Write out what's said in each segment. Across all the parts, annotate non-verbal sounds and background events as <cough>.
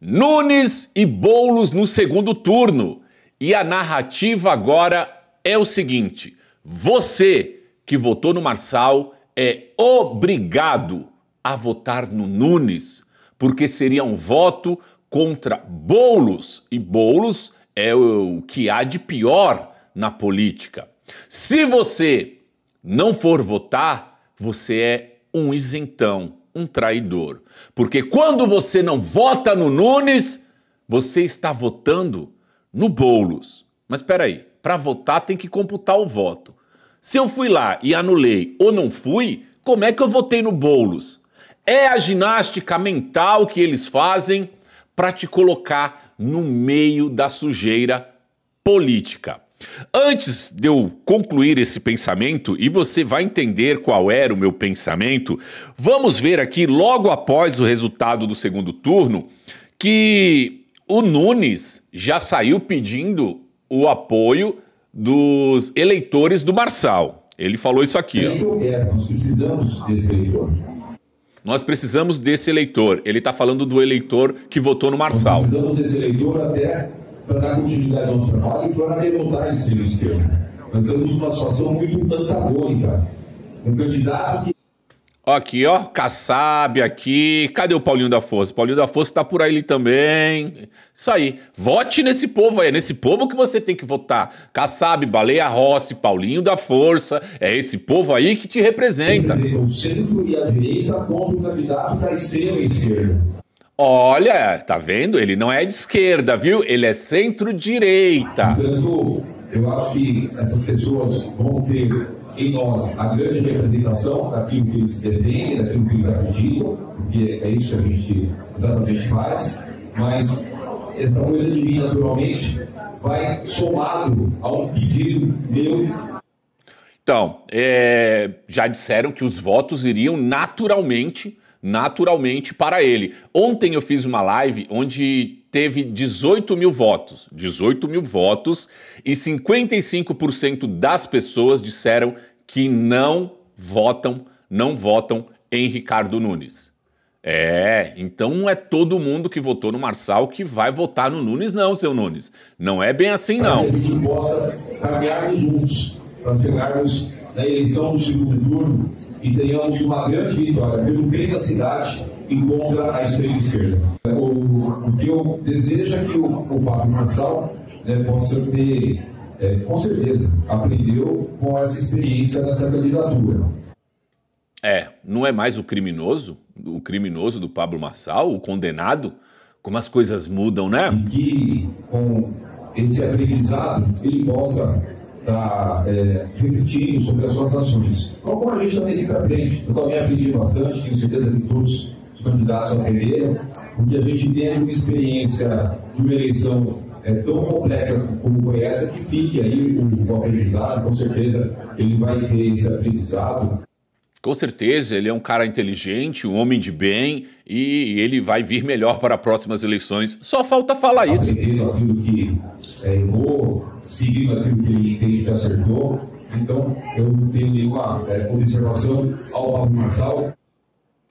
Nunes e Boulos no segundo turno. E a narrativa agora é o seguinte: você que votou no Marçal é obrigado a votar no Nunes, porque seria um voto contra Boulos e Boulos é o que há de pior na política. Se você não for votar, você é um isentão um traidor. Porque quando você não vota no Nunes, você está votando no Boulos. Mas espera aí, para votar tem que computar o voto. Se eu fui lá e anulei ou não fui, como é que eu votei no Boulos? É a ginástica mental que eles fazem para te colocar no meio da sujeira política. Antes de eu concluir esse pensamento, e você vai entender qual era o meu pensamento, vamos ver aqui, logo após o resultado do segundo turno, que o Nunes já saiu pedindo o apoio dos eleitores do Marçal. Ele falou isso aqui, ó. É, nós precisamos Nós precisamos desse eleitor. Ele está falando do eleitor que votou no Marçal. Nós precisamos desse eleitor até para dar continuidade ao nosso trabalho e para derrotar esse esquerda. Nós temos uma situação muito antagônica. Um candidato que. Aqui, ó, Kassab aqui. Cadê o Paulinho da Força? Paulinho da Força tá por aí também. Isso aí. Vote nesse povo aí. É nesse povo que você tem que votar. Kassab, Baleia Rossi, Paulinho da Força. É esse povo aí que te representa. O centro e a direita contra o candidato da extrema esquerda. Olha, tá vendo? Ele não é de esquerda, viu? Ele é centro-direita. Portanto, eu acho que essas pessoas vão ter em nós a grande representação daquilo que eles defendem, daquilo que eles acreditam, porque é isso que a gente exatamente faz, mas essa coisa de mim, naturalmente, vai somado a um pedido meu. Então, é, já disseram que os votos iriam naturalmente naturalmente para ele. Ontem eu fiz uma live onde teve 18 mil votos. 18 mil votos e 55% das pessoas disseram que não votam, não votam em Ricardo Nunes. É, então não é todo mundo que votou no Marçal que vai votar no Nunes, não, seu Nunes. Não é bem assim, não. Que a gente possa caminhar juntos para chegarmos na eleição do segundo turno e tenhamos uma grande vitória, pelo bem da cidade e contra a extrema esquerda. O, o que eu desejo é que o, o Padre Marçal né, possa ter, é, com certeza, aprendeu com essa experiência dessa candidatura. É, não é mais o criminoso, o criminoso do Pablo Marçal, o condenado? Como as coisas mudam, né? E que com esse aprendizado ele possa está é, refletindo sobre as suas ações. Então, como a gente também se presente, eu também aprendi bastante, tenho certeza que todos os candidatos aprenderam, porque a gente tem uma experiência de uma eleição é, tão complexa como foi essa, que fique aí o, o aprendizado, com certeza ele vai ter esse aprendizado. Com certeza, ele é um cara inteligente, um homem de bem e ele vai vir melhor para próximas eleições. Só falta falar isso. aquilo que é, errou, seguindo aquilo que ele que acertou. Então, eu não tenho nenhuma é, observação ao Pablo Marçal.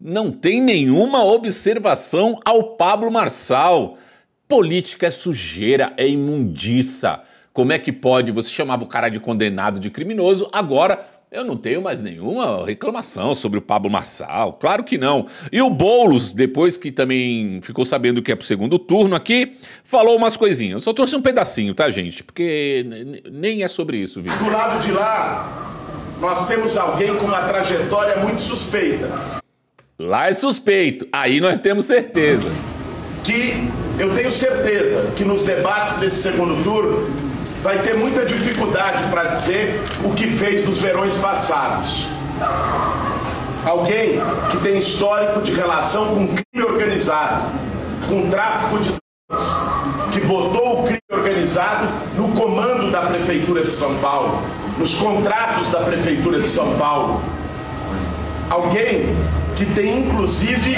Não tem nenhuma observação ao Pablo Marçal. Política é sujeira, é imundiça. Como é que pode? Você chamava o cara de condenado, de criminoso, agora eu não tenho mais nenhuma reclamação sobre o Pablo Massal, claro que não. E o Boulos, depois que também ficou sabendo que é pro segundo turno aqui, falou umas coisinhas. Eu só trouxe um pedacinho, tá, gente? Porque nem é sobre isso, viu? Do lado de lá, nós temos alguém com uma trajetória muito suspeita. Lá é suspeito, aí nós temos certeza. Que eu tenho certeza que nos debates desse segundo turno vai ter muita dificuldade para dizer o que fez dos verões passados. Alguém que tem histórico de relação com crime organizado, com tráfico de drogas, que botou o crime organizado no comando da Prefeitura de São Paulo, nos contratos da Prefeitura de São Paulo. Alguém que tem inclusive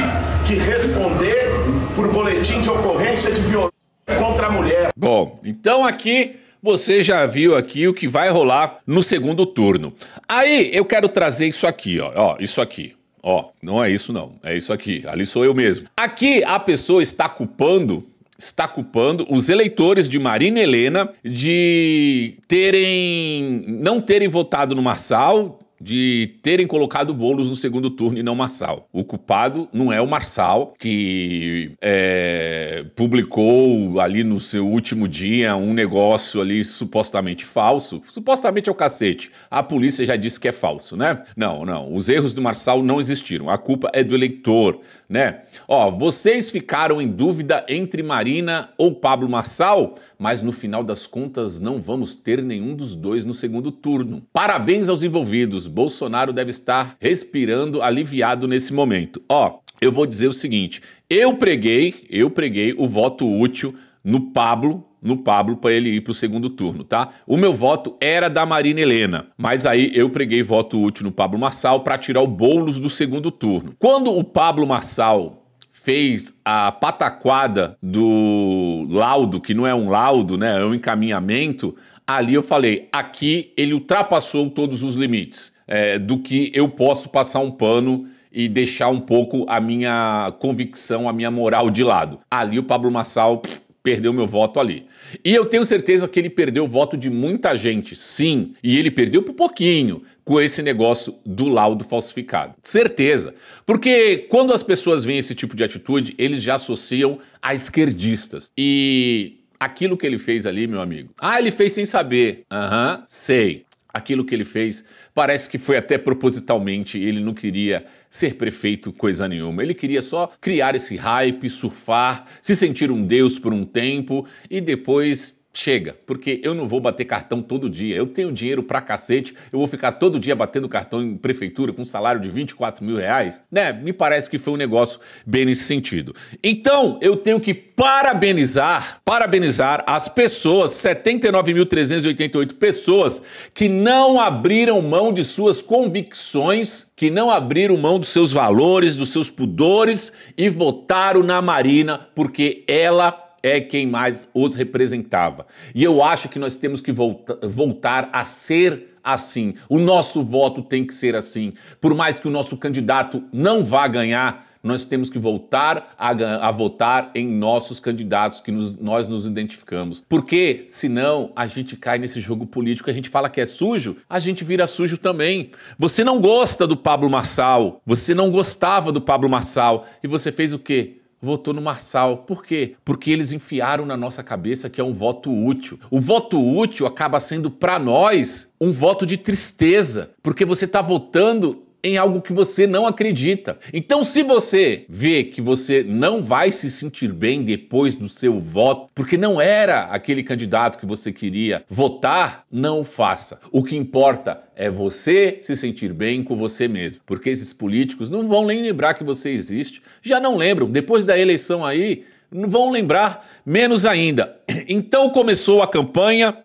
que responder por boletim de ocorrência de violência contra a mulher. Bom, então aqui você já viu aqui o que vai rolar no segundo turno. Aí eu quero trazer isso aqui, ó, ó isso aqui. Ó, não é isso não, é isso aqui. Ali sou eu mesmo. Aqui a pessoa está culpando está culpando os eleitores de Marina Helena de terem não terem votado no Marçal, de terem colocado bolos no segundo turno e não Marçal. O culpado não é o Marçal, que é, publicou ali no seu último dia um negócio ali supostamente falso. Supostamente é o cacete. A polícia já disse que é falso, né? Não, não. Os erros do Marçal não existiram. A culpa é do eleitor, né? Ó, vocês ficaram em dúvida entre Marina ou Pablo Marçal, mas no final das contas não vamos ter nenhum dos dois no segundo turno. Parabéns aos envolvidos. Bolsonaro deve estar respirando aliviado nesse momento. Ó, eu vou dizer o seguinte: eu preguei, eu preguei o voto útil no Pablo, no Pablo para ele ir para o segundo turno, tá? O meu voto era da Marina Helena, mas aí eu preguei voto útil no Pablo Marçal para tirar o Boulos do segundo turno. Quando o Pablo Marçal fez a pataquada do laudo, que não é um laudo, né, é um encaminhamento, ali eu falei, aqui ele ultrapassou todos os limites é, do que eu posso passar um pano e deixar um pouco a minha convicção, a minha moral de lado. Ali o Pablo Massal pff, perdeu meu voto ali. E eu tenho certeza que ele perdeu o voto de muita gente, sim. E ele perdeu por pouquinho com esse negócio do laudo falsificado. Certeza. Porque quando as pessoas veem esse tipo de atitude, eles já associam a esquerdistas. E aquilo que ele fez ali, meu amigo. Ah, ele fez sem saber. Aham, uhum, sei. Aquilo que ele fez Parece que foi até propositalmente, ele não queria ser prefeito coisa nenhuma. Ele queria só criar esse hype, surfar, se sentir um deus por um tempo e depois chega, porque eu não vou bater cartão todo dia. Eu tenho dinheiro pra cacete, eu vou ficar todo dia batendo cartão em prefeitura com um salário de 24 mil reais, né? Me parece que foi um negócio bem nesse sentido. Então, eu tenho que parabenizar, parabenizar as pessoas, 79.388 pessoas que não abriram mão de suas convicções, que não abriram mão dos seus valores, dos seus pudores e votaram na Marina porque ela é quem mais os representava. E eu acho que nós temos que volta, voltar a ser assim. O nosso voto tem que ser assim. Por mais que o nosso candidato não vá ganhar, nós temos que voltar a, a votar em nossos candidatos que nos, nós nos identificamos. Porque, senão, a gente cai nesse jogo político a gente fala que é sujo, a gente vira sujo também. Você não gosta do Pablo Massal, você não gostava do Pablo Massal e você fez o quê? votou no Marçal. Por quê? Porque eles enfiaram na nossa cabeça que é um voto útil. O voto útil acaba sendo para nós um voto de tristeza, porque você está votando em algo que você não acredita. Então, se você vê que você não vai se sentir bem depois do seu voto, porque não era aquele candidato que você queria votar, não faça. O que importa é você se sentir bem com você mesmo, porque esses políticos não vão nem lembrar que você existe, já não lembram. Depois da eleição aí, não vão lembrar menos ainda. <clears throat> Então começou a campanha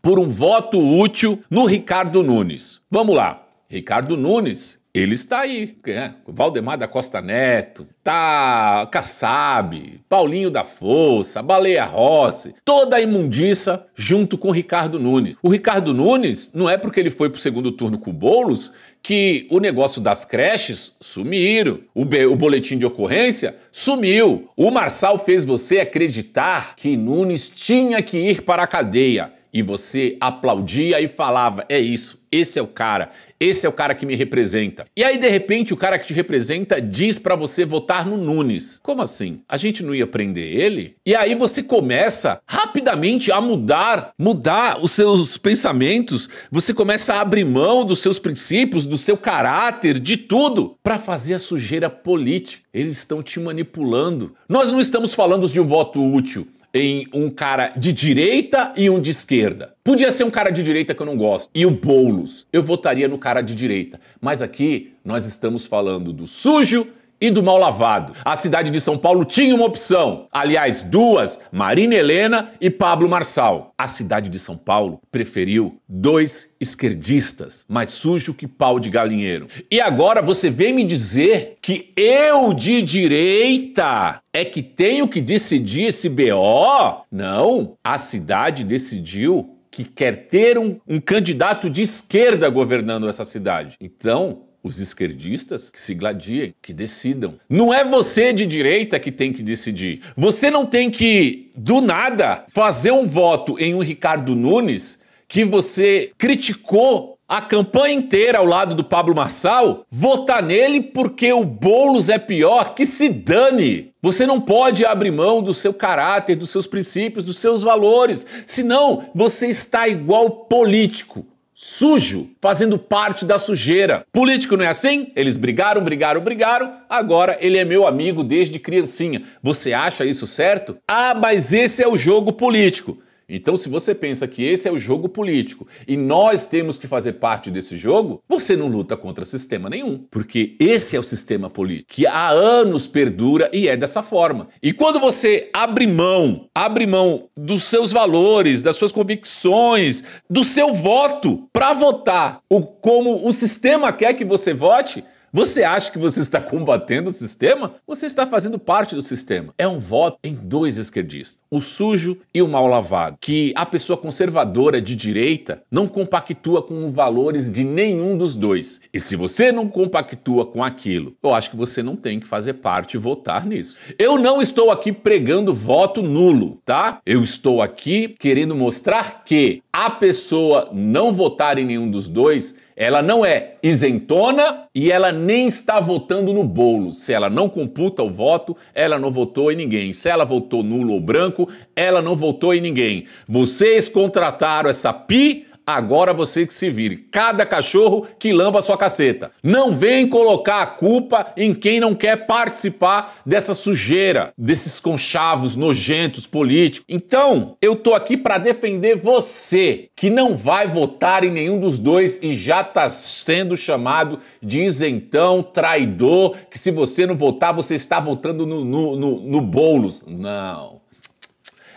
por um voto útil no Ricardo Nunes. Vamos lá. Ricardo Nunes ele está aí. É, Valdemar da Costa Neto, tá Kassab, Paulinho da Força, Baleia Rossi, toda a imundiça junto com Ricardo Nunes. O Ricardo Nunes, não é porque ele foi para o segundo turno com o Boulos que o negócio das creches sumiram, o, o boletim de ocorrência sumiu. O Marçal fez você acreditar que Nunes tinha que ir para a cadeia. E você aplaudia e falava: é isso, esse é o cara, esse é o cara que me representa. E aí, de repente, o cara que te representa diz para você votar no Nunes. Como assim? A gente não ia prender ele? E aí você começa rapidamente a mudar, mudar os seus pensamentos, você começa a abrir mão dos seus princípios, do seu caráter, de tudo, para fazer a sujeira política. Eles estão te manipulando. Nós não estamos falando de um voto útil em um cara de direita e um de esquerda. Podia ser um cara de direita que eu não gosto. E o Boulos, eu votaria no cara de direita. Mas aqui nós estamos falando do sujo e do mal lavado. A cidade de São Paulo tinha uma opção, aliás, duas: Marina Helena e Pablo Marçal. A cidade de São Paulo preferiu dois esquerdistas, mais sujo que pau de galinheiro. E agora você vem me dizer que eu de direita é que tenho que decidir esse BO? Não, a cidade decidiu que quer ter um, um candidato de esquerda governando essa cidade. Então, os esquerdistas que se gladiem, que decidam. Não é você de direita que tem que decidir. Você não tem que, do nada, fazer um voto em um Ricardo Nunes que você criticou a campanha inteira ao lado do Pablo Marçal, votar nele porque o Boulos é pior, que se dane. Você não pode abrir mão do seu caráter, dos seus princípios, dos seus valores, senão você está igual político sujo, fazendo parte da sujeira. Político não é assim? Eles brigaram, brigaram, brigaram, agora ele é meu amigo desde criancinha. Você acha isso certo? Ah, mas esse é o jogo político. Então, se você pensa que esse é o jogo político e nós temos que fazer parte desse jogo, você não luta contra sistema nenhum, porque esse é o sistema político que há anos perdura e é dessa forma. E quando você abre mão, abre mão dos seus valores, das suas convicções, do seu voto para votar o como o sistema quer que você vote, você acha que você está combatendo o sistema? Você está fazendo parte do sistema. É um voto em dois esquerdistas, o sujo e o mal lavado, que a pessoa conservadora de direita não compactua com os valores de nenhum dos dois. E se você não compactua com aquilo, eu acho que você não tem que fazer parte e votar nisso. Eu não estou aqui pregando voto nulo, tá? Eu estou aqui querendo mostrar que a pessoa não votar em nenhum dos dois, ela não é isentona e ela nem está votando no bolo. Se ela não computa o voto, ela não votou em ninguém. Se ela votou nulo ou branco, ela não votou em ninguém. Vocês contrataram essa pi Agora você que se vire. Cada cachorro que lamba sua caceta. Não vem colocar a culpa em quem não quer participar dessa sujeira, desses conchavos nojentos políticos. Então, eu tô aqui para defender você que não vai votar em nenhum dos dois e já tá sendo chamado de isentão, traidor, que se você não votar, você está votando no, no, no, no Boulos. Não.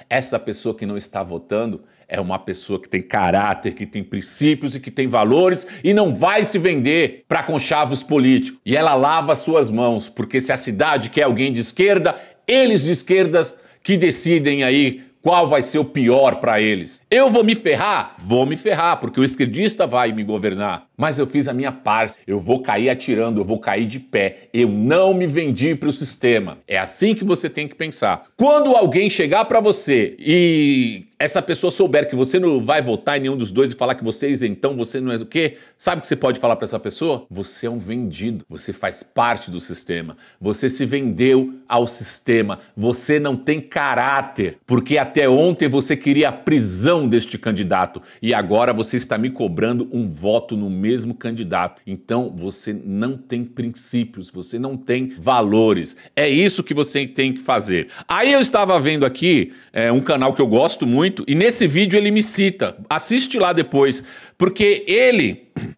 Essa pessoa que não está votando é uma pessoa que tem caráter, que tem princípios e que tem valores e não vai se vender para conchavos políticos. E ela lava suas mãos, porque se a cidade quer alguém de esquerda, eles de esquerdas que decidem aí qual vai ser o pior para eles. Eu vou me ferrar? Vou me ferrar, porque o esquerdista vai me governar. Mas eu fiz a minha parte. Eu vou cair atirando, eu vou cair de pé. Eu não me vendi para o sistema. É assim que você tem que pensar. Quando alguém chegar para você e essa pessoa souber que você não vai votar em nenhum dos dois e falar que vocês é então você não é o quê? Sabe o que você pode falar para essa pessoa? Você é um vendido, você faz parte do sistema, você se vendeu ao sistema, você não tem caráter, porque até ontem você queria a prisão deste candidato e agora você está me cobrando um voto no mesmo candidato. Então você não tem princípios, você não tem valores. É isso que você tem que fazer. Aí eu estava vendo aqui é, um canal que eu gosto muito muito, e nesse vídeo ele me cita. Assiste lá depois, porque ele. <clears throat>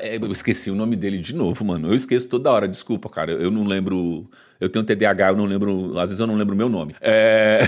É, eu esqueci o nome dele de novo, mano. Eu esqueço toda hora, desculpa, cara. Eu não lembro. Eu tenho TDAH, eu não lembro. Às vezes eu não lembro o meu nome. É...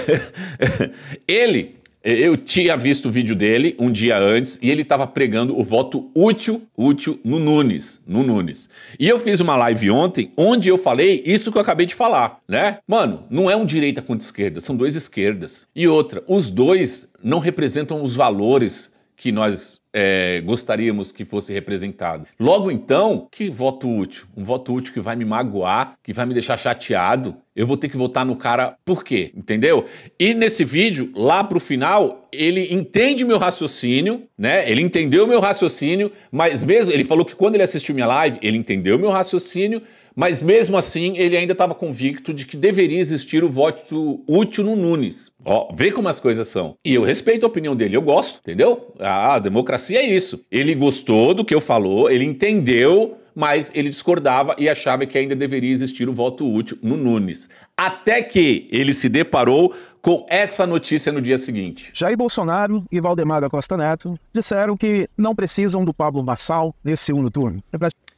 <laughs> ele eu tinha visto o vídeo dele um dia antes e ele estava pregando o voto útil, útil no Nunes, no Nunes. E eu fiz uma live ontem onde eu falei isso que eu acabei de falar, né? Mano, não é um direita contra esquerda, são dois esquerdas. E outra, os dois não representam os valores que nós é, gostaríamos que fosse representado. Logo então, que voto útil? Um voto útil que vai me magoar, que vai me deixar chateado. Eu vou ter que votar no cara por quê? Entendeu? E nesse vídeo, lá pro final, ele entende meu raciocínio, né? Ele entendeu meu raciocínio, mas mesmo ele falou que quando ele assistiu minha live, ele entendeu meu raciocínio, mas mesmo assim, ele ainda estava convicto de que deveria existir o voto útil no Nunes. Ó, vê como as coisas são. E eu respeito a opinião dele, eu gosto, entendeu? A ah, democracia é isso. Ele gostou do que eu falou, ele entendeu mas ele discordava e achava que ainda deveria existir o voto útil no Nunes. Até que ele se deparou com essa notícia no dia seguinte. Jair Bolsonaro e Valdemar da Costa Neto disseram que não precisam do Pablo Massal nesse segundo turno.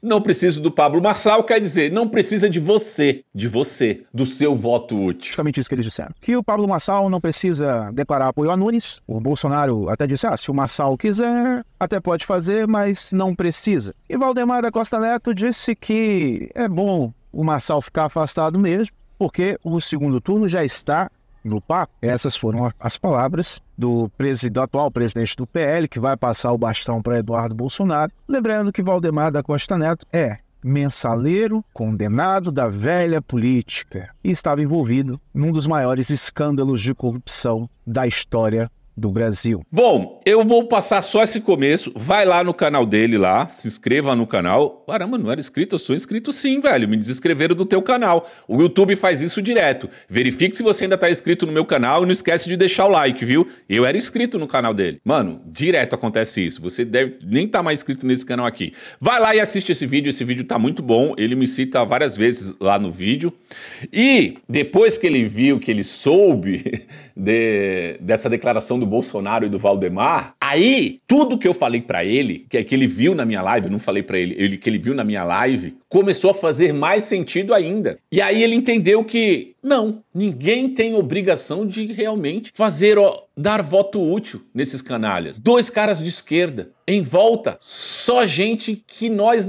Não preciso do Pablo Marçal, quer dizer, não precisa de você, de você, do seu voto útil. Justamente isso que eles disseram. Que o Pablo Marçal não precisa declarar apoio a Nunes. O Bolsonaro até disse, ah, se o Marçal quiser, até pode fazer, mas não precisa. E Valdemar da Costa Neto disse que é bom o Marçal ficar afastado mesmo, porque o segundo turno já está no papo. Essas foram as palavras do, do, atual presidente do PL, que vai passar o bastão para Eduardo Bolsonaro. Lembrando que Valdemar da Costa Neto é mensaleiro condenado da velha política e estava envolvido num dos maiores escândalos de corrupção da história do Brasil. Bom, eu vou passar só esse começo. Vai lá no canal dele lá, se inscreva no canal. Caramba, não era inscrito? Eu sou inscrito sim, velho. Me desinscreveram do teu canal. O YouTube faz isso direto. Verifique se você ainda tá inscrito no meu canal e não esquece de deixar o like, viu? Eu era inscrito no canal dele. Mano, direto acontece isso. Você deve nem tá mais inscrito nesse canal aqui. Vai lá e assiste esse vídeo. Esse vídeo tá muito bom. Ele me cita várias vezes lá no vídeo. E depois que ele viu, que ele soube <laughs> de, dessa declaração do do Bolsonaro e do Valdemar, aí tudo que eu falei para ele, que é que ele viu na minha live, não falei para ele, ele que ele viu na minha live, começou a fazer mais sentido ainda. E aí ele entendeu que não, ninguém tem obrigação de realmente fazer ó, dar voto útil nesses canalhas. Dois caras de esquerda, em volta, só gente que nós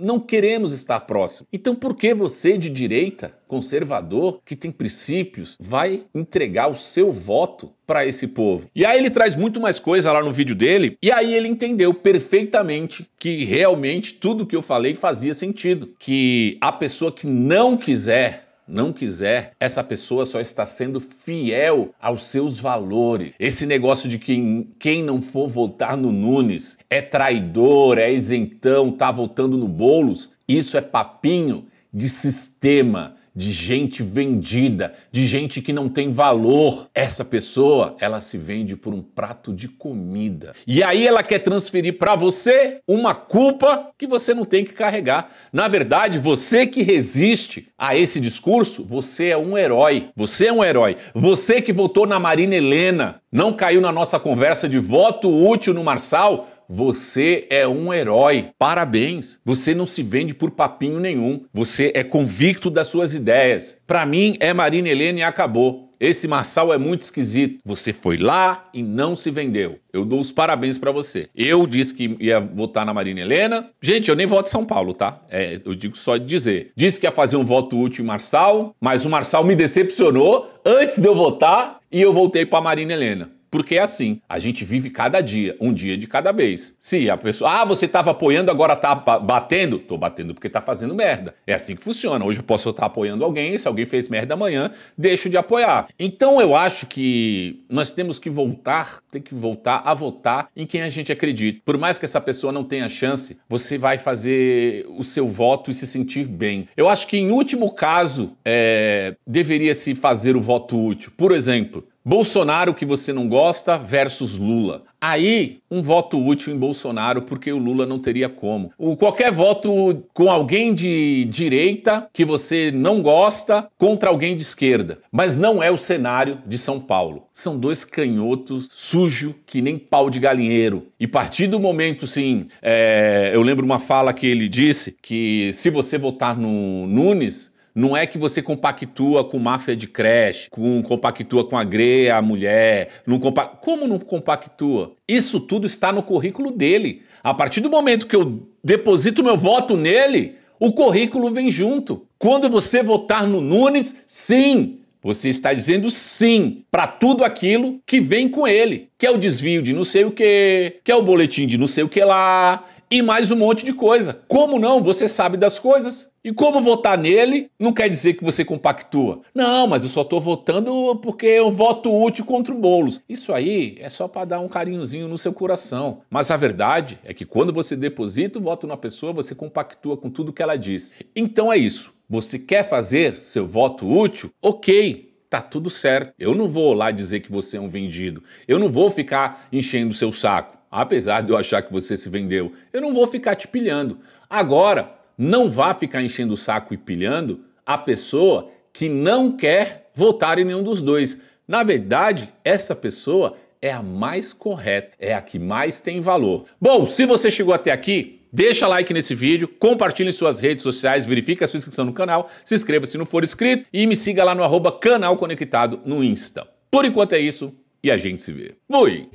não queremos estar próximo. Então por que você de direita, conservador, que tem princípios, vai entregar o seu voto para esse povo? E aí ele traz muito mais coisa lá no vídeo dele, e aí ele entendeu perfeitamente que realmente tudo que eu falei fazia sentido, que a pessoa que não quiser não quiser, essa pessoa só está sendo fiel aos seus valores. Esse negócio de que quem não for votar no Nunes é traidor, é isentão, tá votando no Bolos, isso é papinho de sistema de gente vendida, de gente que não tem valor. Essa pessoa, ela se vende por um prato de comida. E aí ela quer transferir para você uma culpa que você não tem que carregar. Na verdade, você que resiste a esse discurso, você é um herói. Você é um herói. Você que votou na Marina Helena, não caiu na nossa conversa de voto útil no Marçal, você é um herói. Parabéns. Você não se vende por papinho nenhum. Você é convicto das suas ideias. Para mim é Marina Helena e acabou. Esse Marçal é muito esquisito. Você foi lá e não se vendeu. Eu dou os parabéns para você. Eu disse que ia votar na Marina Helena. Gente, eu nem voto em São Paulo, tá? É, eu digo só de dizer. Disse que ia fazer um voto útil em Marçal, mas o Marçal me decepcionou antes de eu votar e eu voltei para Marina Helena. Porque é assim, a gente vive cada dia, um dia de cada vez. Se a pessoa, ah, você estava apoiando, agora tá batendo, tô batendo porque tá fazendo merda. É assim que funciona. Hoje eu posso estar apoiando alguém, se alguém fez merda amanhã, deixo de apoiar. Então eu acho que nós temos que voltar, tem que voltar a votar em quem a gente acredita. Por mais que essa pessoa não tenha chance, você vai fazer o seu voto e se sentir bem. Eu acho que em último caso, é, deveria se fazer o voto útil. Por exemplo, Bolsonaro que você não gosta versus Lula. Aí, um voto útil em Bolsonaro, porque o Lula não teria como. O, qualquer voto com alguém de direita que você não gosta contra alguém de esquerda. Mas não é o cenário de São Paulo. São dois canhotos sujo que nem pau de galinheiro. E a partir do momento, sim, é, eu lembro uma fala que ele disse que se você votar no Nunes, não é que você compactua com máfia de creche, com, compactua com a gre, a mulher, não compa como não compactua? Isso tudo está no currículo dele. A partir do momento que eu deposito meu voto nele, o currículo vem junto. Quando você votar no Nunes, sim, você está dizendo sim para tudo aquilo que vem com ele, que é o desvio de não sei o que, que é o boletim de não sei o que lá, e mais um monte de coisa. Como não? Você sabe das coisas. E como votar nele não quer dizer que você compactua. Não, mas eu só estou votando porque eu voto útil contra o Boulos. Isso aí é só para dar um carinhozinho no seu coração. Mas a verdade é que quando você deposita o voto na pessoa, você compactua com tudo que ela diz. Então é isso. Você quer fazer seu voto útil? Ok, tá tudo certo. Eu não vou lá dizer que você é um vendido. Eu não vou ficar enchendo o seu saco, apesar de eu achar que você se vendeu. Eu não vou ficar te pilhando. Agora, não vá ficar enchendo o saco e pilhando a pessoa que não quer votar em nenhum dos dois. Na verdade, essa pessoa é a mais correta, é a que mais tem valor. Bom, se você chegou até aqui, Deixa like nesse vídeo, compartilhe em suas redes sociais, verifique a sua inscrição no canal, se inscreva se não for inscrito e me siga lá no arroba canal conectado no Insta. Por enquanto é isso e a gente se vê. Fui!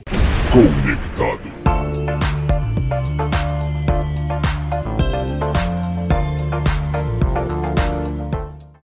Conectado.